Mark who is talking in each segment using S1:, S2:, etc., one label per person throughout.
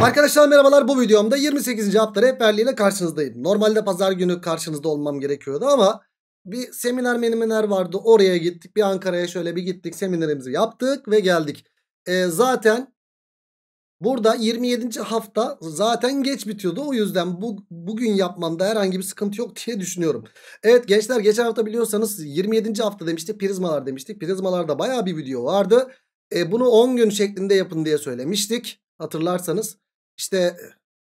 S1: Arkadaşlar merhabalar bu videomda 28. hafta ile karşınızdayım. Normalde pazar günü karşınızda olmam gerekiyordu ama bir seminer meniminer vardı oraya gittik. Bir Ankara'ya şöyle bir gittik seminerimizi yaptık ve geldik. Ee, zaten burada 27. hafta zaten geç bitiyordu. O yüzden bu, bugün yapmamda herhangi bir sıkıntı yok diye düşünüyorum. Evet gençler geçen hafta biliyorsanız 27. hafta demiştik prizmalar demiştik. Prizmalarda baya bir video vardı. E, bunu 10 gün şeklinde yapın diye söylemiştik hatırlarsanız. İşte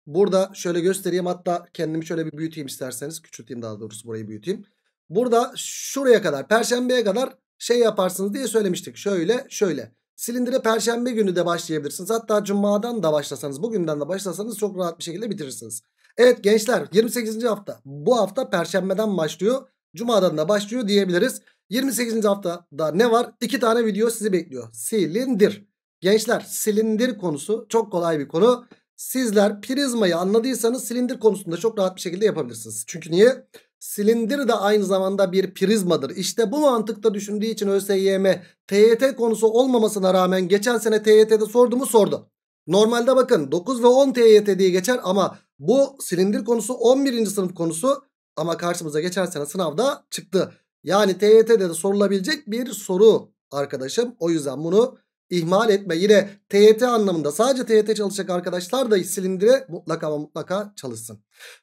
S1: burada şöyle göstereyim hatta kendimi şöyle bir büyüteyim isterseniz. Küçülteyim daha doğrusu burayı büyüteyim. Burada şuraya kadar perşembeye kadar şey yaparsınız diye söylemiştik. Şöyle şöyle. Silindire perşembe günü de başlayabilirsiniz. Hatta cumadan da başlasanız bugünden de başlasanız çok rahat bir şekilde bitirirsiniz. Evet gençler 28. hafta bu hafta perşembeden başlıyor. Cumadan da başlıyor diyebiliriz. 28. haftada ne var? 2 tane video sizi bekliyor. Silindir. Gençler silindir konusu çok kolay bir konu. Sizler prizmayı anladıysanız silindir konusunda çok rahat bir şekilde yapabilirsiniz. Çünkü niye? Silindir de aynı zamanda bir prizmadır. İşte bu mantıkta düşündüğü için ÖSYM TYT konusu olmamasına rağmen geçen sene TYT'de sordu mu sordu. Normalde bakın 9 ve 10 TYT diye geçer ama bu silindir konusu 11. sınıf konusu ama karşımıza geçen sene sınavda çıktı. Yani TYT'de de sorulabilecek bir soru arkadaşım. O yüzden bunu ihmal etme. Yine TYT anlamında sadece TYT çalışacak arkadaşlar da silindire mutlaka mutlaka çalışsın.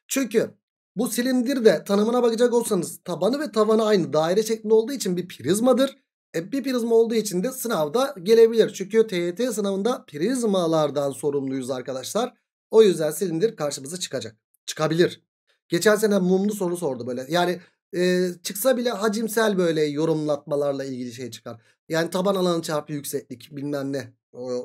S1: Çünkü bu silindir de tanımına bakacak olsanız tabanı ve tavanı aynı daire şeklinde olduğu için bir prizmadır. E, bir prizma olduğu için de sınavda gelebilir. Çünkü TYT sınavında prizmalardan sorumluyuz arkadaşlar. O yüzden silindir karşımıza çıkacak. Çıkabilir. Geçen sene mumlu soru sordu böyle. Yani e, çıksa bile hacimsel böyle yorumlatmalarla ilgili şey çıkar. Yani taban alanı çarpı yükseklik bilmem ne.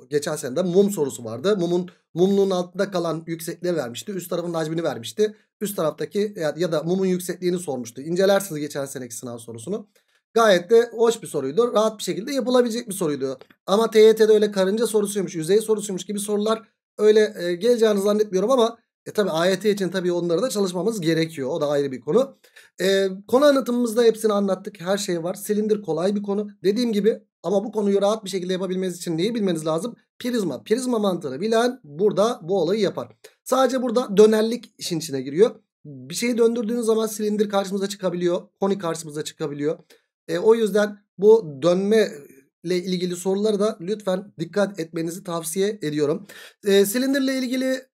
S1: geçen sene de mum sorusu vardı. Mumun mumluğun altında kalan yüksekliği vermişti. Üst tarafın hacmini vermişti. Üst taraftaki ya, da mumun yüksekliğini sormuştu. İncelersiniz geçen seneki sınav sorusunu. Gayet de hoş bir soruydu. Rahat bir şekilde yapılabilecek bir soruydu. Ama TYT'de öyle karınca sorusuymuş, yüzey sorusuymuş gibi sorular öyle e, geleceğini zannetmiyorum ama e tabi AYT için tabi onları da çalışmamız gerekiyor. O da ayrı bir konu. E, konu anlatımımızda hepsini anlattık. Her şey var. Silindir kolay bir konu. Dediğim gibi ama bu konuyu rahat bir şekilde yapabilmeniz için neyi bilmeniz lazım? Prizma. Prizma mantığını bilen burada bu olayı yapar. Sadece burada dönerlik işin içine giriyor. Bir şeyi döndürdüğünüz zaman silindir karşımıza çıkabiliyor. koni karşımıza çıkabiliyor. E, o yüzden bu dönme e, ile ilgili soruları da lütfen dikkat etmenizi tavsiye ediyorum. E, silindirle ilgili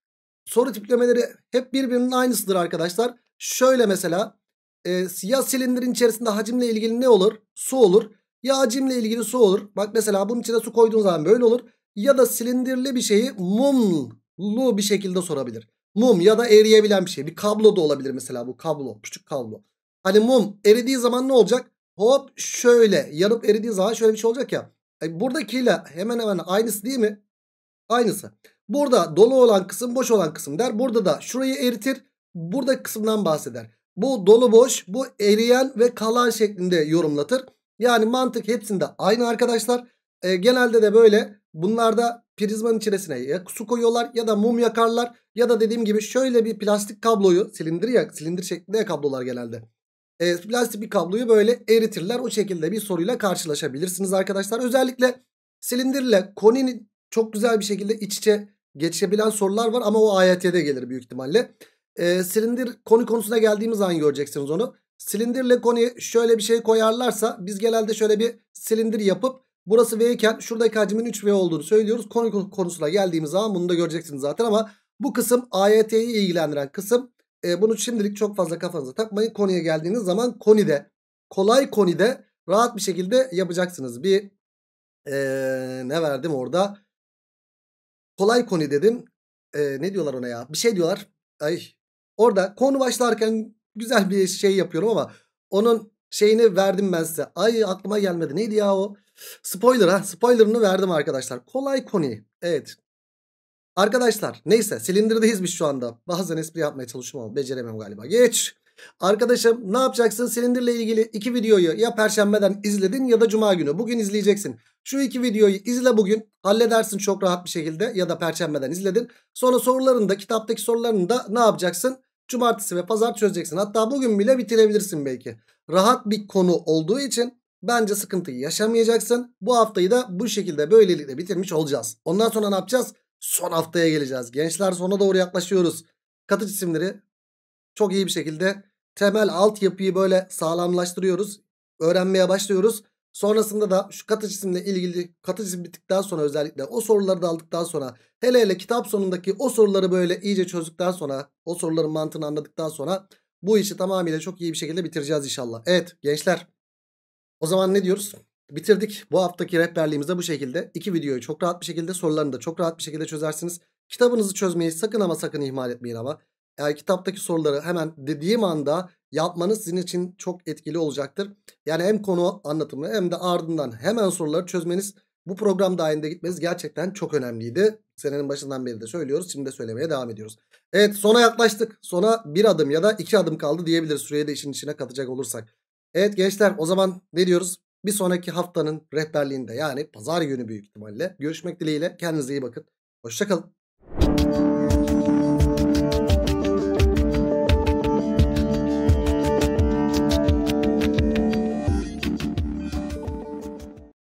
S1: soru tiplemeleri hep birbirinin aynısıdır arkadaşlar. Şöyle mesela e, ya silindirin içerisinde hacimle ilgili ne olur? Su olur. Ya hacimle ilgili su olur. Bak mesela bunun içine su koyduğun zaman böyle olur. Ya da silindirli bir şeyi mumlu bir şekilde sorabilir. Mum ya da eriyebilen bir şey. Bir kablo da olabilir mesela bu kablo. Küçük kablo. Hani mum eridiği zaman ne olacak? Hop şöyle yanıp eridiği zaman şöyle bir şey olacak ya. E, buradakiyle hemen hemen aynısı değil mi? Aynısı. Burada dolu olan kısım boş olan kısım der. Burada da şurayı eritir. Burada kısımdan bahseder. Bu dolu boş, bu eriyen ve kalan şeklinde yorumlatır. Yani mantık hepsinde aynı arkadaşlar. E, genelde de böyle bunlarda prizmanın içerisine ya su koyuyorlar ya da mum yakarlar. Ya da dediğim gibi şöyle bir plastik kabloyu silindir ya silindir şeklinde ya kablolar genelde. E, plastik bir kabloyu böyle eritirler. O şekilde bir soruyla karşılaşabilirsiniz arkadaşlar. Özellikle silindirle koninin çok güzel bir şekilde iç içe geçebilen sorular var ama o AYT'de gelir büyük ihtimalle. Ee, silindir koni konusuna geldiğimiz an göreceksiniz onu. Silindirle koni şöyle bir şey koyarlarsa biz genelde şöyle bir silindir yapıp burası V iken şuradaki hacmin 3V olduğunu söylüyoruz. Koni konusuna geldiğimiz zaman bunu da göreceksiniz zaten ama bu kısım AYT'yi ilgilendiren kısım. E, bunu şimdilik çok fazla kafanıza takmayın. Konuya geldiğiniz zaman konide kolay konide rahat bir şekilde yapacaksınız. Bir e, ne verdim orada? kolay koni dedim. E, ne diyorlar ona ya? Bir şey diyorlar. Ay orada konu başlarken güzel bir şey yapıyorum ama onun şeyini verdim ben size. Ay aklıma gelmedi. Neydi ya o? Spoiler ha. Spoiler'ını verdim arkadaşlar. Kolay koni. Evet. Arkadaşlar neyse silindirdeyiz biz şu anda. Bazen espri yapmaya çalışıyorum ama beceremem galiba. Geç. Arkadaşım ne yapacaksın? Silindirle ilgili iki videoyu ya perşembeden izledin ya da cuma günü. Bugün izleyeceksin. Şu iki videoyu izle bugün. Halledersin çok rahat bir şekilde ya da perşembeden izledin. Sonra sorularını da kitaptaki sorularını da ne yapacaksın? Cumartesi ve pazar çözeceksin. Hatta bugün bile bitirebilirsin belki. Rahat bir konu olduğu için bence sıkıntıyı yaşamayacaksın. Bu haftayı da bu şekilde böylelikle bitirmiş olacağız. Ondan sonra ne yapacağız? Son haftaya geleceğiz. Gençler sona doğru yaklaşıyoruz. Katı cisimleri çok iyi bir şekilde temel altyapıyı böyle sağlamlaştırıyoruz. Öğrenmeye başlıyoruz. Sonrasında da şu kat cisimle ilgili katı cisim bittikten sonra özellikle o soruları da aldıktan sonra hele hele kitap sonundaki o soruları böyle iyice çözdükten sonra o soruların mantığını anladıktan sonra bu işi tamamıyla çok iyi bir şekilde bitireceğiz inşallah. Evet gençler o zaman ne diyoruz? Bitirdik. Bu haftaki rehberliğimiz de bu şekilde. İki videoyu çok rahat bir şekilde sorularını da çok rahat bir şekilde çözersiniz. Kitabınızı çözmeyi sakın ama sakın ihmal etmeyin ama. Eğer kitaptaki soruları hemen dediğim anda yapmanız sizin için çok etkili olacaktır. Yani hem konu anlatımı hem de ardından hemen soruları çözmeniz bu program dahilinde gitmeniz gerçekten çok önemliydi. Senenin başından beri de söylüyoruz. Şimdi de söylemeye devam ediyoruz. Evet sona yaklaştık. Sona bir adım ya da iki adım kaldı diyebiliriz. Süreyi de işin içine katacak olursak. Evet gençler o zaman ne diyoruz? Bir sonraki haftanın rehberliğinde yani pazar günü büyük ihtimalle görüşmek dileğiyle. Kendinize iyi bakın. Hoşçakalın.